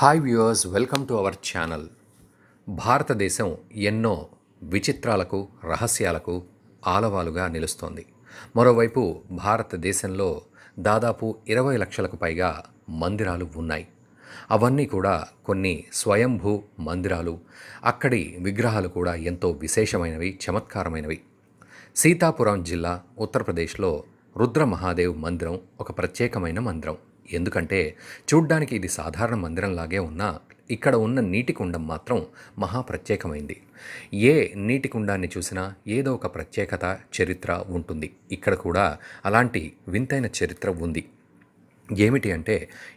hi viewers welcome to our channel భారతదేశం ఎన్నో విచిత్రాలకు రహస్యాలకు ఆలవాలుగా నిలుస్తోంది మరోవైపు భారతదేశంలో దాదాపు ఇరవై లక్షలకు పైగా మందిరాలు ఉన్నాయి అవన్నీ కూడా కొన్ని స్వయంభూ మందిరాలు అక్కడి విగ్రహాలు కూడా ఎంతో విశేషమైనవి చమత్కారమైనవి సీతాపురం జిల్లా ఉత్తరప్రదేశ్లో రుద్రమహాదేవ్ మందిరం ఒక ప్రత్యేకమైన మందిరం ఎందుకంటే చూడ్డానికి ఇది సాధారణ మందిరంలాగే ఉన్నా ఇక్కడ ఉన్న నీటి కుండం మాత్రం మహా ప్రత్యేకమైంది ఏ నీటి కుండాన్ని చూసినా ఏదో ఒక ప్రత్యేకత చరిత్ర ఉంటుంది ఇక్కడ కూడా అలాంటి వింతైన చరిత్ర ఉంది ఏమిటి అంటే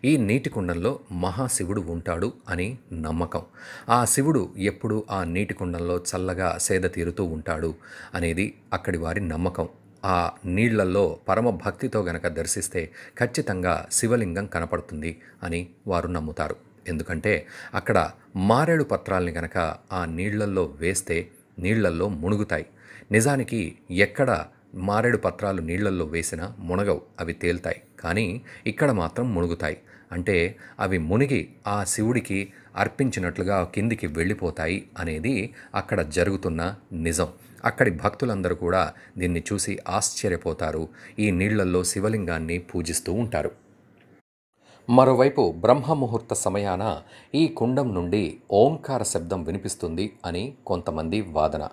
ఈ నీటి కుండంలో మహాశివుడు ఉంటాడు అని నమ్మకం ఆ శివుడు ఎప్పుడు ఆ నీటి కుండంలో చల్లగా సేద తీరుతూ ఉంటాడు అనేది అక్కడి వారి నమ్మకం ఆ నీళ్లలో పరమభక్తితో గనక దర్శిస్తే ఖచ్చితంగా శివలింగం కనపడుతుంది అని వారు నమ్ముతారు ఎందుకంటే అక్కడ మారేడు పత్రాల్ని గనక ఆ నీళ్లల్లో వేస్తే నీళ్లల్లో మునుగుతాయి నిజానికి ఎక్కడ మారేడు పత్రాలు నీళ్లల్లో వేసినా మునగవు అవి తేలుతాయి కానీ ఇక్కడ మాత్రం మునుగుతాయి అంటే అవి మునిగి ఆ శివుడికి అర్పించినట్లుగా కిందికి వెళ్ళిపోతాయి అనేది అక్కడ జరుగుతున్న నిజం అక్కడి భక్తులందరూ కూడా దీన్ని చూసి ఆశ్చర్యపోతారు ఈ నీళ్లల్లో శివలింగాన్ని పూజిస్తూ ఉంటారు మరోవైపు బ్రహ్మముహూర్త సమయాన ఈ కుండం నుండి ఓంకార శబ్దం వినిపిస్తుంది అని కొంతమంది వాదన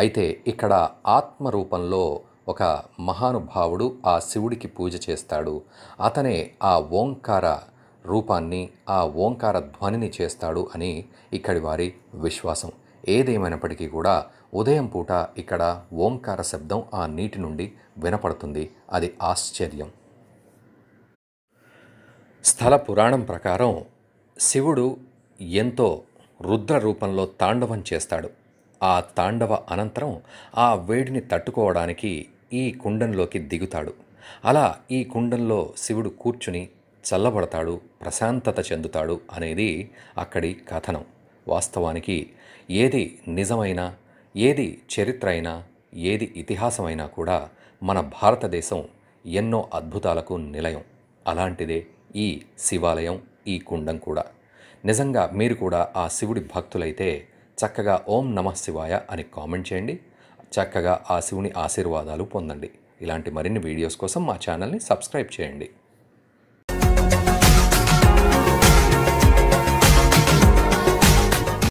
అయితే ఇక్కడ ఆత్మ రూపంలో ఒక మహానుభావుడు ఆ శివుడికి పూజ చేస్తాడు అతనే ఆ ఓంకార రూపాన్ని ఆ ఓంకార ధ్వనిని చేస్తాడు అని ఇక్కడి వారి విశ్వాసం ఏదేమైనప్పటికీ కూడా ఉదయం పూట ఇక్కడ ఓంకార శబ్దం ఆ నీటి నుండి వినపడుతుంది అది ఆశ్చర్యం స్థల పురాణం ప్రకారం శివుడు ఎంతో రుద్ర రూపంలో తాండవం చేస్తాడు ఆ తాండవ అనంతరం ఆ వేడిని తట్టుకోవడానికి ఈ కుండంలోకి దిగుతాడు అలా ఈ కుండంలో శివుడు కూర్చుని చల్లబడతాడు ప్రశాంతత చెందుతాడు అనేది అక్కడి కథనం వాస్తవానికి ఏది నిజమైనా ఏది చరిత్ర అయినా ఏది ఇతిహాసమైనా కూడా మన భారతదేశం ఎన్నో అద్భుతాలకు నిలయం అలాంటిదే ఈ శివాలయం ఈ కుండం కూడా నిజంగా మీరు కూడా ఆ శివుడి భక్తులైతే చక్కగా ఓం నమ శివాయ అని కామెంట్ చేయండి చక్కగా ఆ శివుని ఆశీర్వాదాలు పొందండి ఇలాంటి మరిన్ని వీడియోస్ కోసం మా ఛానల్ని సబ్స్క్రైబ్ చేయండి